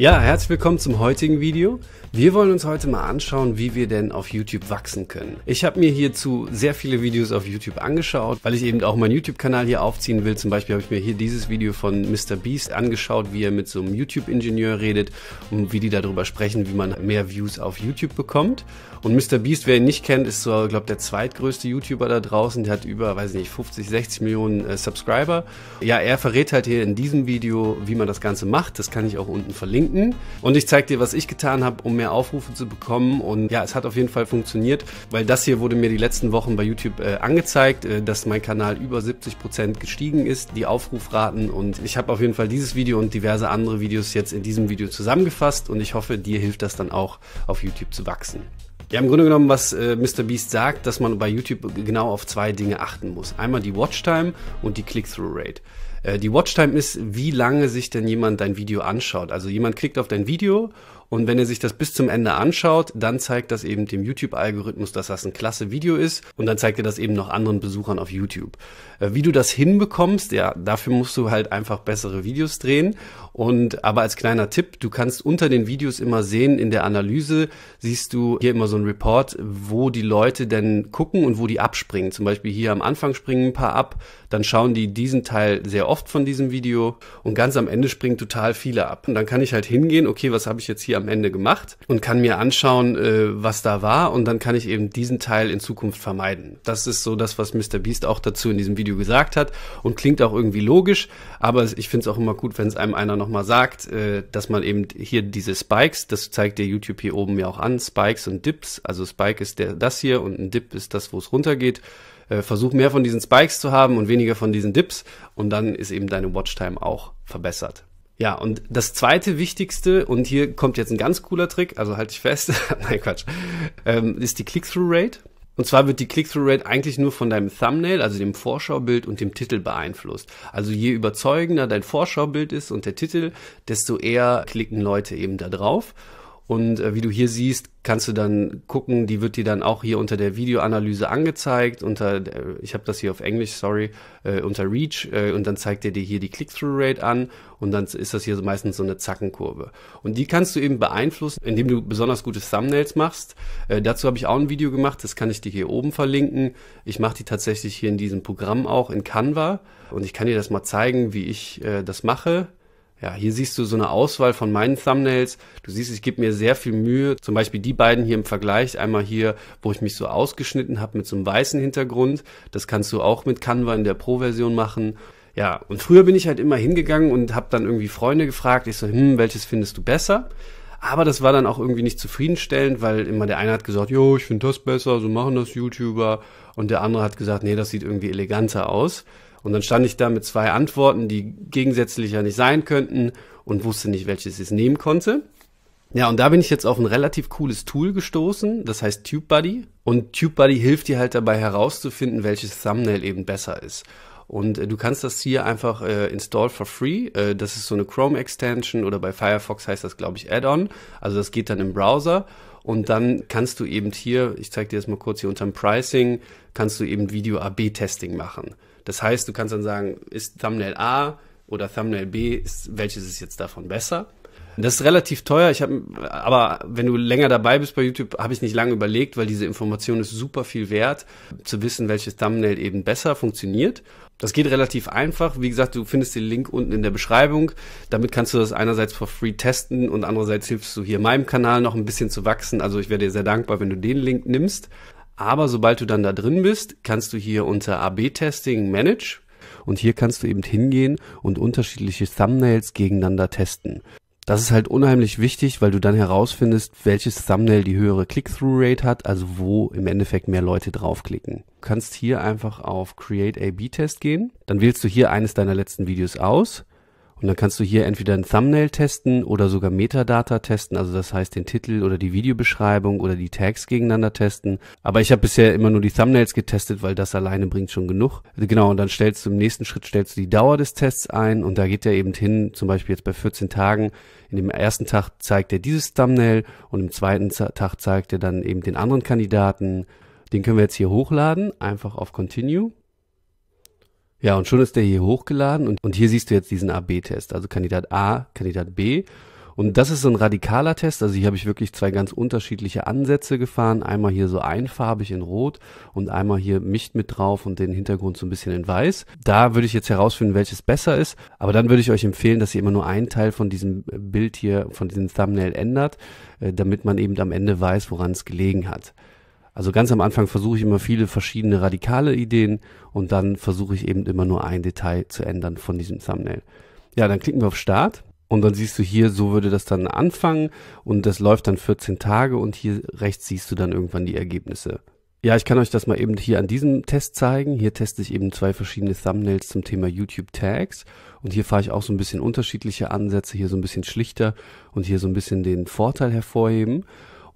Ja, herzlich willkommen zum heutigen Video. Wir wollen uns heute mal anschauen, wie wir denn auf YouTube wachsen können. Ich habe mir hierzu sehr viele Videos auf YouTube angeschaut, weil ich eben auch meinen YouTube-Kanal hier aufziehen will. Zum Beispiel habe ich mir hier dieses Video von MrBeast angeschaut, wie er mit so einem YouTube-Ingenieur redet und wie die darüber sprechen, wie man mehr Views auf YouTube bekommt. Und MrBeast, wer ihn nicht kennt, ist so, glaube ich, der zweitgrößte YouTuber da draußen. Der hat über, weiß nicht, 50, 60 Millionen äh, Subscriber. Ja, er verrät halt hier in diesem Video, wie man das Ganze macht. Das kann ich auch unten verlinken finden. Und ich zeige dir, was ich getan habe, um mehr Aufrufe zu bekommen. Und ja, es hat auf jeden Fall funktioniert, weil das hier wurde mir die letzten Wochen bei YouTube äh, angezeigt, äh, dass mein Kanal über 70% gestiegen ist, die Aufrufraten. Und ich habe auf jeden Fall dieses Video und diverse andere Videos jetzt in diesem Video zusammengefasst. Und ich hoffe, dir hilft das dann auch, auf YouTube zu wachsen. Ja, im Grunde genommen, was äh, Mr. Beast sagt, dass man bei YouTube genau auf zwei Dinge achten muss. Einmal die Watchtime und die Click-Through-Rate. Äh, die Watchtime ist, wie lange sich denn jemand dein Video anschaut. Also jemand klickt auf dein Video und wenn ihr sich das bis zum Ende anschaut, dann zeigt das eben dem YouTube-Algorithmus, dass das ein klasse Video ist und dann zeigt ihr das eben noch anderen Besuchern auf YouTube. Äh, wie du das hinbekommst, ja, dafür musst du halt einfach bessere Videos drehen. Und aber als kleiner Tipp, du kannst unter den Videos immer sehen, in der Analyse siehst du hier immer so ein Report, wo die Leute denn gucken und wo die abspringen. Zum Beispiel hier am Anfang springen ein paar ab, dann schauen die diesen Teil sehr oft von diesem Video und ganz am Ende springen total viele ab. Und dann kann ich halt hingehen, okay, was habe ich jetzt hier am Ende gemacht und kann mir anschauen, äh, was da war und dann kann ich eben diesen Teil in Zukunft vermeiden. Das ist so das, was Mr. Beast auch dazu in diesem Video gesagt hat und klingt auch irgendwie logisch, aber ich finde es auch immer gut, wenn es einem einer nochmal sagt, äh, dass man eben hier diese Spikes, das zeigt der YouTube hier oben ja auch an, Spikes und Dips, also Spike ist der, das hier und ein Dip ist das, wo es runtergeht. Äh, versuch mehr von diesen Spikes zu haben und weniger von diesen Dips und dann ist eben deine Watchtime auch verbessert. Ja, und das zweite Wichtigste, und hier kommt jetzt ein ganz cooler Trick, also halte ich fest, nein Quatsch, ähm, ist die Click-Through-Rate. Und zwar wird die Click-Through-Rate eigentlich nur von deinem Thumbnail, also dem Vorschaubild und dem Titel beeinflusst. Also je überzeugender dein Vorschaubild ist und der Titel, desto eher klicken Leute eben da drauf. Und äh, wie du hier siehst, kannst du dann gucken, die wird dir dann auch hier unter der Videoanalyse angezeigt, unter äh, ich habe das hier auf Englisch, sorry, äh, unter Reach äh, und dann zeigt er dir hier die Click-through-Rate an und dann ist das hier so meistens so eine Zackenkurve. Und die kannst du eben beeinflussen, indem du besonders gute Thumbnails machst. Äh, dazu habe ich auch ein Video gemacht, das kann ich dir hier oben verlinken. Ich mache die tatsächlich hier in diesem Programm auch in Canva und ich kann dir das mal zeigen, wie ich äh, das mache. Ja, hier siehst du so eine Auswahl von meinen Thumbnails. Du siehst, ich gebe mir sehr viel Mühe. Zum Beispiel die beiden hier im Vergleich. Einmal hier, wo ich mich so ausgeschnitten habe mit so einem weißen Hintergrund. Das kannst du auch mit Canva in der Pro-Version machen. Ja, und früher bin ich halt immer hingegangen und habe dann irgendwie Freunde gefragt. Ich so, hm, welches findest du besser? Aber das war dann auch irgendwie nicht zufriedenstellend, weil immer der eine hat gesagt, jo, ich finde das besser, so machen das YouTuber. Und der andere hat gesagt, nee, das sieht irgendwie eleganter aus. Und dann stand ich da mit zwei Antworten, die gegensätzlicher nicht sein könnten und wusste nicht, welches ich nehmen konnte. Ja, und da bin ich jetzt auf ein relativ cooles Tool gestoßen, das heißt TubeBuddy. Und TubeBuddy hilft dir halt dabei herauszufinden, welches Thumbnail eben besser ist. Und äh, du kannst das hier einfach äh, install for free. Äh, das ist so eine Chrome-Extension oder bei Firefox heißt das, glaube ich, Add-on. Also das geht dann im Browser. Und dann kannst du eben hier, ich zeige dir das mal kurz hier unterm Pricing, kannst du eben Video AB-Testing machen. Das heißt, du kannst dann sagen, ist Thumbnail A oder Thumbnail B, ist, welches ist jetzt davon besser? Das ist relativ teuer. Ich habe, aber wenn du länger dabei bist bei YouTube, habe ich nicht lange überlegt, weil diese Information ist super viel wert, zu wissen, welches Thumbnail eben besser funktioniert. Das geht relativ einfach. Wie gesagt, du findest den Link unten in der Beschreibung. Damit kannst du das einerseits for free testen und andererseits hilfst du hier meinem Kanal noch ein bisschen zu wachsen. Also ich wäre dir sehr dankbar, wenn du den Link nimmst. Aber sobald du dann da drin bist, kannst du hier unter AB-Testing Manage und hier kannst du eben hingehen und unterschiedliche Thumbnails gegeneinander testen. Das ist halt unheimlich wichtig, weil du dann herausfindest, welches Thumbnail die höhere Click-Through-Rate hat, also wo im Endeffekt mehr Leute draufklicken. Du kannst hier einfach auf Create A-B-Test gehen, dann wählst du hier eines deiner letzten Videos aus und dann kannst du hier entweder ein Thumbnail testen oder sogar Metadata testen, also das heißt den Titel oder die Videobeschreibung oder die Tags gegeneinander testen. Aber ich habe bisher immer nur die Thumbnails getestet, weil das alleine bringt schon genug. Genau, und dann stellst du im nächsten Schritt stellst du die Dauer des Tests ein und da geht er eben hin, zum Beispiel jetzt bei 14 Tagen. In dem ersten Tag zeigt er dieses Thumbnail und im zweiten Tag zeigt er dann eben den anderen Kandidaten. Den können wir jetzt hier hochladen, einfach auf Continue. Ja, und schon ist der hier hochgeladen und, und hier siehst du jetzt diesen AB-Test, also Kandidat A, Kandidat B. Und das ist so ein radikaler Test, also hier habe ich wirklich zwei ganz unterschiedliche Ansätze gefahren. Einmal hier so einfarbig in Rot und einmal hier Micht mit drauf und den Hintergrund so ein bisschen in Weiß. Da würde ich jetzt herausfinden, welches besser ist. Aber dann würde ich euch empfehlen, dass ihr immer nur einen Teil von diesem Bild hier, von diesem Thumbnail ändert, äh, damit man eben am Ende weiß, woran es gelegen hat. Also ganz am Anfang versuche ich immer viele verschiedene radikale Ideen und dann versuche ich eben immer nur ein Detail zu ändern von diesem Thumbnail. Ja, dann klicken wir auf Start und dann siehst du hier, so würde das dann anfangen und das läuft dann 14 Tage und hier rechts siehst du dann irgendwann die Ergebnisse. Ja, ich kann euch das mal eben hier an diesem Test zeigen. Hier teste ich eben zwei verschiedene Thumbnails zum Thema YouTube Tags. Und hier fahre ich auch so ein bisschen unterschiedliche Ansätze, hier so ein bisschen schlichter und hier so ein bisschen den Vorteil hervorheben.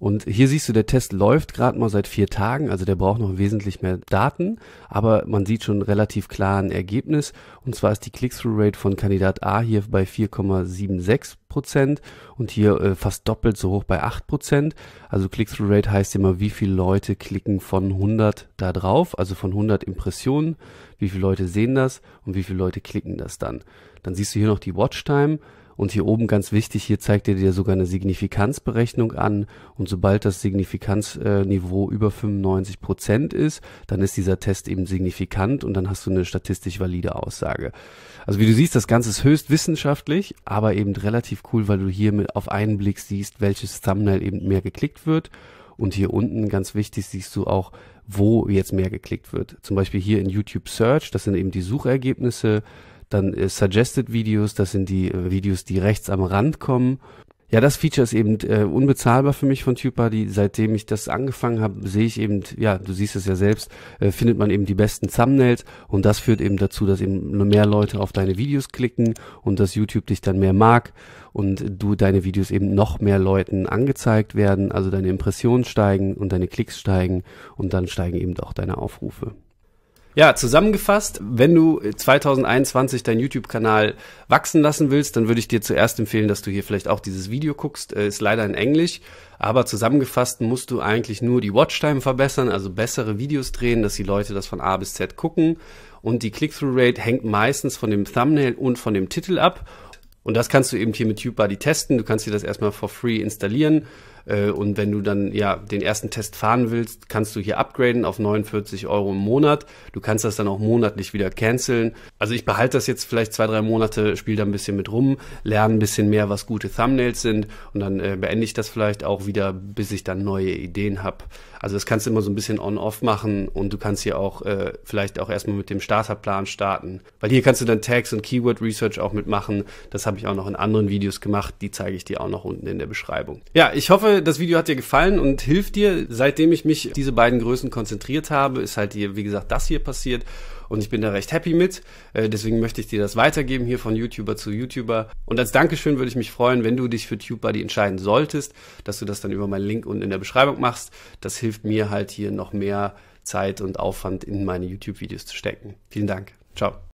Und hier siehst du, der Test läuft gerade mal seit vier Tagen, also der braucht noch wesentlich mehr Daten, aber man sieht schon relativ klar ein Ergebnis. Und zwar ist die Click-Through-Rate von Kandidat A hier bei 4,76 Prozent und hier äh, fast doppelt so hoch bei 8 Prozent. Also Click-Through-Rate heißt immer, wie viele Leute klicken von 100 da drauf, also von 100 Impressionen, wie viele Leute sehen das und wie viele Leute klicken das dann. Dann siehst du hier noch die Watchtime. Und hier oben ganz wichtig, hier zeigt er dir sogar eine Signifikanzberechnung an. Und sobald das Signifikanzniveau über 95% Prozent ist, dann ist dieser Test eben signifikant und dann hast du eine statistisch valide Aussage. Also wie du siehst, das Ganze ist höchst wissenschaftlich, aber eben relativ cool, weil du hier mit auf einen Blick siehst, welches Thumbnail eben mehr geklickt wird. Und hier unten, ganz wichtig, siehst du auch, wo jetzt mehr geklickt wird. Zum Beispiel hier in YouTube Search, das sind eben die Suchergebnisse. Dann äh, Suggested Videos, das sind die äh, Videos, die rechts am Rand kommen. Ja, das Feature ist eben äh, unbezahlbar für mich von TubeBuddy. Seitdem ich das angefangen habe, sehe ich eben, ja, du siehst es ja selbst, äh, findet man eben die besten Thumbnails und das führt eben dazu, dass eben mehr Leute auf deine Videos klicken und dass YouTube dich dann mehr mag und du deine Videos eben noch mehr Leuten angezeigt werden, also deine Impressionen steigen und deine Klicks steigen und dann steigen eben auch deine Aufrufe. Ja, zusammengefasst, wenn du 2021 äh, deinen YouTube-Kanal wachsen lassen willst, dann würde ich dir zuerst empfehlen, dass du hier vielleicht auch dieses Video guckst. Äh, ist leider in Englisch, aber zusammengefasst musst du eigentlich nur die Watchtime verbessern, also bessere Videos drehen, dass die Leute das von A bis Z gucken. Und die Click-through-Rate hängt meistens von dem Thumbnail und von dem Titel ab. Und das kannst du eben hier mit TubeBuddy testen. Du kannst dir das erstmal for free installieren äh, und wenn du dann ja den ersten Test fahren willst, kannst du hier upgraden auf 49 Euro im Monat. Du kannst das dann auch monatlich wieder canceln. Also ich behalte das jetzt vielleicht zwei, drei Monate, spiele da ein bisschen mit rum, lerne ein bisschen mehr, was gute Thumbnails sind und dann äh, beende ich das vielleicht auch wieder, bis ich dann neue Ideen habe. Also das kannst du immer so ein bisschen on-off machen und du kannst hier auch äh, vielleicht auch erstmal mit dem Starterplan starten, weil hier kannst du dann Tags und Keyword Research auch mitmachen. Das habe ich auch noch in anderen Videos gemacht, die zeige ich dir auch noch unten in der Beschreibung. Ja, ich hoffe, das Video hat dir gefallen und hilft dir. Seitdem ich mich auf diese beiden Größen konzentriert habe, ist halt hier, wie gesagt, das hier passiert und ich bin da recht happy mit. Äh, deswegen möchte ich dir das weitergeben hier von YouTuber zu YouTuber. Und als Dankeschön würde ich mich freuen, wenn du dich für TubeBuddy entscheiden solltest, dass du das dann über meinen Link unten in der Beschreibung machst. Das hilft mir halt hier noch mehr Zeit und Aufwand in meine YouTube-Videos zu stecken. Vielen Dank. Ciao.